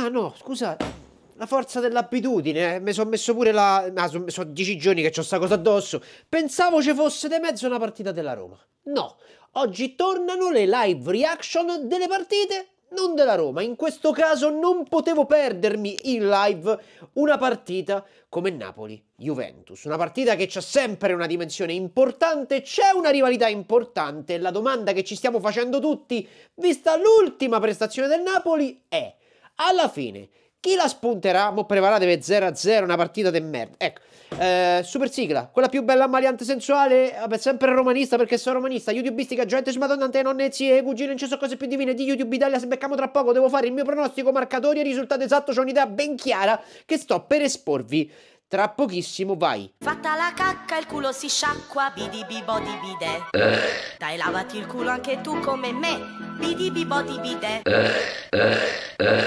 Ah no, scusa. La forza dell'abitudine, eh. mi sono messo pure la. Ah, sono so dieci giorni che ho sta cosa addosso. Pensavo ci fosse di mezzo una partita della Roma. No, oggi tornano le live reaction delle partite non della Roma. In questo caso non potevo perdermi in live una partita come Napoli-Juventus. Una partita che c'è sempre una dimensione importante, c'è una rivalità importante. La domanda che ci stiamo facendo tutti, vista l'ultima prestazione del Napoli, è alla fine chi la spunterà? Mo preparate per 0-0 una partita de merda. Ecco, eh, super sigla, quella più bella ammaliante sensuale, vabbè, sempre romanista perché sono romanista, youtubistica, gente smadonnante, nonne, zie, cugine, non ci sono cose più divine di YouTube Italia, se becchiamo tra poco devo fare il mio pronostico, marcatori e risultato esatto, c'è un'idea ben chiara che sto per esporvi. Tra pochissimo vai. Fatta la cacca, il culo si sciacqua, bidibi di bide. Eh. Dai, lavati il culo anche tu come me, bidibi di bide. Uh. Eh. Eh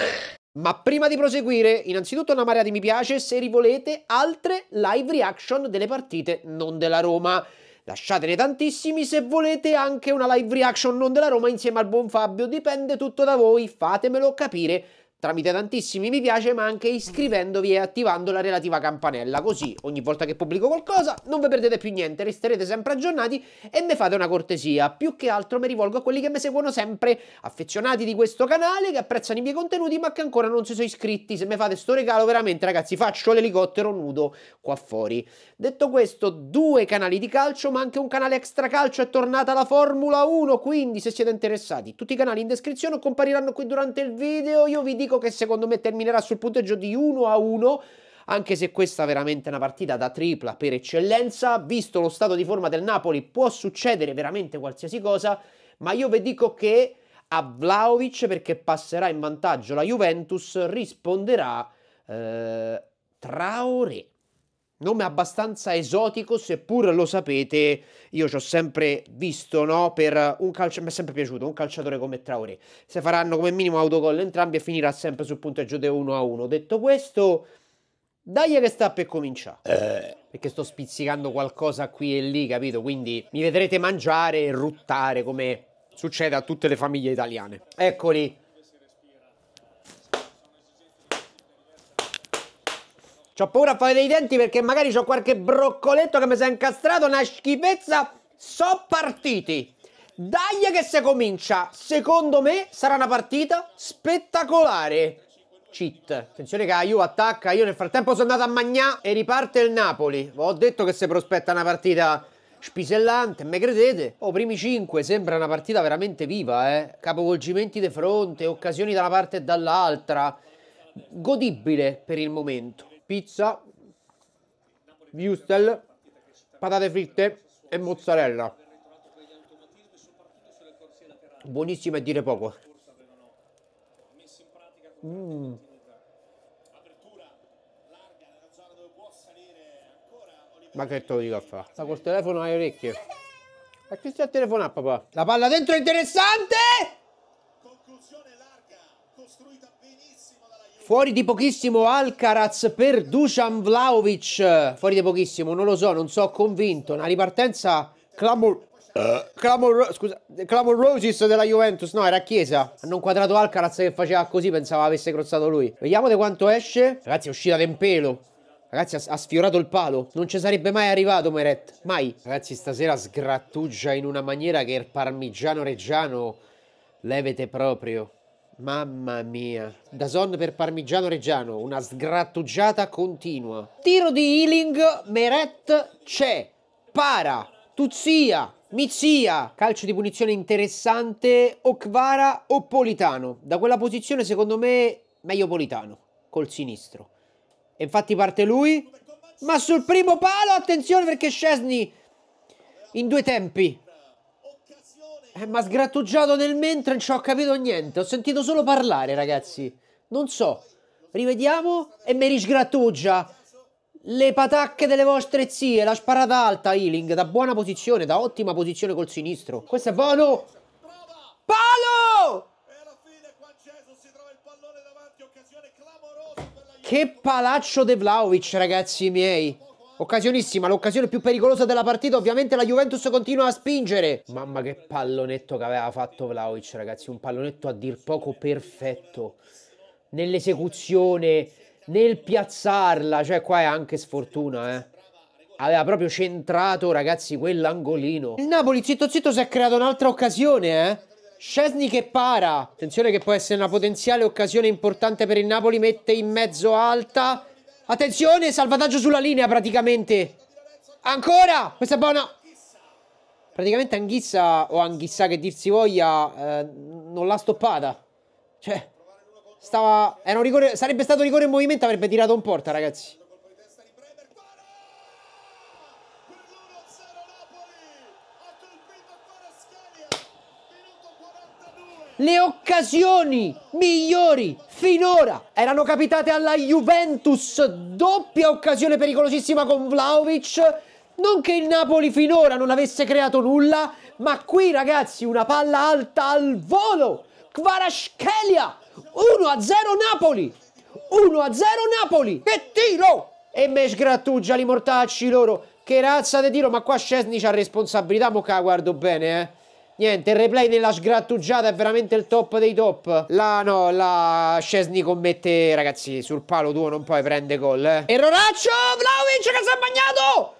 prima di proseguire, innanzitutto una marea di mi piace se rivolete altre live reaction delle partite non della Roma. Lasciatene tantissimi se volete anche una live reaction non della Roma insieme al buon Fabio, dipende tutto da voi, fatemelo capire tramite tantissimi mi piace ma anche iscrivendovi e attivando la relativa campanella così ogni volta che pubblico qualcosa non vi perdete più niente resterete sempre aggiornati e mi fate una cortesia più che altro mi rivolgo a quelli che mi seguono sempre affezionati di questo canale che apprezzano i miei contenuti ma che ancora non si sono iscritti se mi fate sto regalo veramente ragazzi faccio l'elicottero nudo qua fuori detto questo due canali di calcio ma anche un canale extra calcio è tornata la Formula 1 quindi se siete interessati tutti i canali in descrizione compariranno qui durante il video io vi dico unico che secondo me terminerà sul punteggio di 1 a 1 anche se questa è veramente una partita da tripla per eccellenza, visto lo stato di forma del Napoli può succedere veramente qualsiasi cosa, ma io vi dico che a Vlaovic, perché passerà in vantaggio la Juventus, risponderà eh, Traoré nome abbastanza esotico, seppur lo sapete, io ci ho sempre visto, no, per un calcio, mi è sempre piaciuto, un calciatore come Traoré. Se faranno come minimo autogol entrambi e finirà sempre sul punteggio di 1 a 1. Detto questo, dai che sta per cominciare. Eh. Perché sto spizzicando qualcosa qui e lì, capito? Quindi mi vedrete mangiare e ruttare come succede a tutte le famiglie italiane. Eccoli, Ho paura a fare dei denti perché magari ho qualche broccoletto che mi si è incastrato, una schifezza. So partiti. Dai che se comincia. Secondo me sarà una partita spettacolare. Cheat. Attenzione che Aiu attacca. Io nel frattempo sono andato a Magnà e riparte il Napoli. Ho detto che si prospetta una partita spisellante, me credete? Oh, primi 5, sembra una partita veramente viva, eh. Capovolgimenti di fronte, occasioni da una parte e dall'altra. Godibile per il momento pizza, wurstel, patate fritte e mozzarella. Buonissima a dire poco. Mm. Ma che te lo dico a fare? Sta col telefono alle orecchie. A chi stai a telefonare, papà? La palla dentro è interessante! Conclusione larga, costruita bene. Fuori di pochissimo Alcaraz per Dusan Vlaovic. Fuori di pochissimo, non lo so, non so convinto. Una ripartenza clamor... Uh. Clamor... Scusa, clamor Roses della Juventus. No, era a Chiesa. Hanno inquadrato Alcaraz che faceva così, pensava avesse crossato lui. Vediamo di quanto esce. Ragazzi, è uscita tempelo. Ragazzi, ha, sfiorato il palo. Non ci sarebbe mai arrivato Meret. Mai. Ragazzi, stasera sgrattugia in una maniera che il parmigiano reggiano levete proprio. Mamma mia. Da Dazon per parmigiano reggiano, una sgrattugiata continua. Tiro di healing, Meret c'è. Para, Tuzia, Mizia, calcio di punizione interessante, Okvara o Politano. Da quella posizione secondo me meglio Politano, col sinistro. E infatti parte lui, ma sul primo palo attenzione perché Scesni in due tempi eh, ma sgrattugiato nel mentre non ci ho capito niente. Ho sentito solo parlare, ragazzi. Non so. Rivediamo e mi risgrattugia. Le patacche delle vostre zie, la sparata alta, Healing, da buona posizione, da ottima posizione col sinistro. Questo è buono. Palo! Che palaccio De Vlaovic, ragazzi miei. Occasionissima, l'occasione più pericolosa della partita, ovviamente la Juventus continua a spingere. Mamma che pallonetto che aveva fatto Vlaovic, ragazzi, un pallonetto a dir poco perfetto. Nell'esecuzione, nel piazzarla, cioè qua è anche sfortuna, eh aveva proprio centrato, ragazzi, quell'angolino. Il Napoli, zitto zitto, si è creata un'altra occasione, eh. Scesni che para. Attenzione che può essere una potenziale occasione importante per il Napoli, mette in mezzo alta. Attenzione, salvataggio sulla linea praticamente. Ancora! Questa è buona. Praticamente Anghissa, o Anghissa che dir si voglia, eh, non l'ha stoppata. Cioè, stava... Era un rigore, sarebbe stato rigore in movimento, avrebbe tirato un porta, ragazzi. le occasioni migliori finora erano capitate alla Juventus, doppia occasione pericolosissima con Vlaovic. Non che il Napoli finora non avesse creato nulla, ma qui ragazzi una palla alta al volo. Kvarashkelia 1-0 Napoli. 1-0 Napoli. Che tiro! E Mesh grattugia li mortacci loro. Che razza di tiro, ma qua Scesni c'ha responsabilità, mo' guardo bene, eh. Niente, il replay della sgrattugiata è veramente il top dei top. La no, la Scesni commette, ragazzi, sul palo tuo non puoi prendere gol, eh. Erroraccio, Vlaovic che si è bagnato!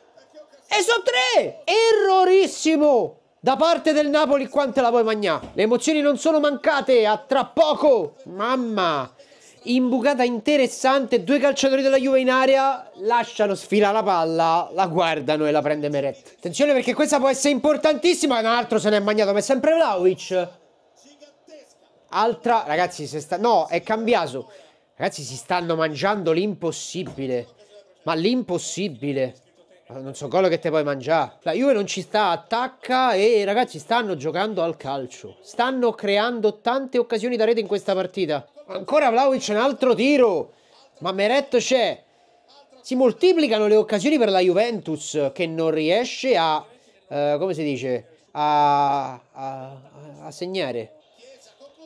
E sono tre! Errorissimo! Da parte del Napoli quante la puoi mangiare? Le emozioni non sono mancate, a tra poco! Mamma! imbucata interessante, due calciatori della Juve in area lasciano sfilare la palla, la guardano e la prende Meret. Attenzione perché questa può essere importantissima, un altro se ne è mangiato, ma è sempre Vlaovic. Altra, ragazzi, se sta... No, è cambiato. Ragazzi, si stanno mangiando l'impossibile. Ma l'impossibile. Non so quello che te puoi mangiare. La Juve non ci sta, attacca e ragazzi stanno giocando al calcio. Stanno creando tante occasioni da rete in questa partita. Ancora Vlaovic un altro tiro. Ma Meretto c'è. Si moltiplicano le occasioni per la Juventus che non riesce a... Eh, come si dice? A, a, a segnare.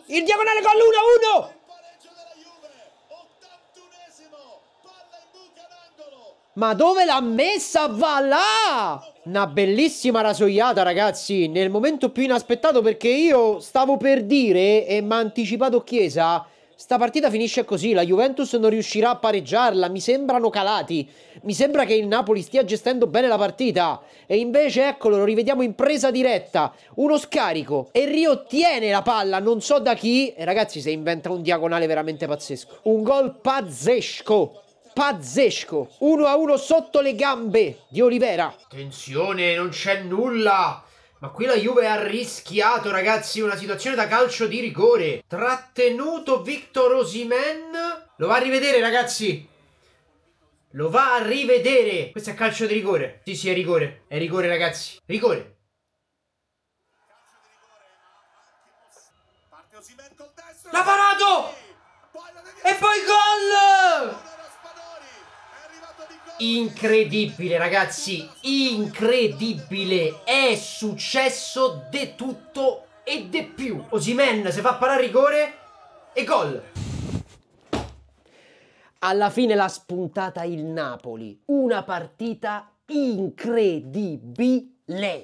Il diagonale con l'1-1! Ma dove l'ha messa? Va là! Una bellissima rasoiata, ragazzi. Nel momento più inaspettato perché io stavo per dire, e mi ha anticipato Chiesa, Sta partita finisce così, la Juventus non riuscirà a pareggiarla, mi sembrano calati, mi sembra che il Napoli stia gestendo bene la partita e invece eccolo, lo rivediamo in presa diretta, uno scarico e riottiene la palla, non so da chi, e ragazzi se inventa un diagonale veramente pazzesco, un gol pazzesco pazzesco. 1 a 1 sotto le gambe di Olivera. Attenzione, non c'è nulla. Ma qui la Juve ha rischiato, ragazzi, una situazione da calcio di rigore. Trattenuto Victor Osimen. Lo va a rivedere, ragazzi. Lo va a rivedere. Questo è calcio di rigore. Sì, sì, è rigore. È rigore, ragazzi. Rigore. L'ha parato! E poi gol! incredibile ragazzi, incredibile, è successo de tutto e de più. Osimen se fa parare rigore e gol. Alla fine l'ha spuntata il Napoli, una partita incredibile.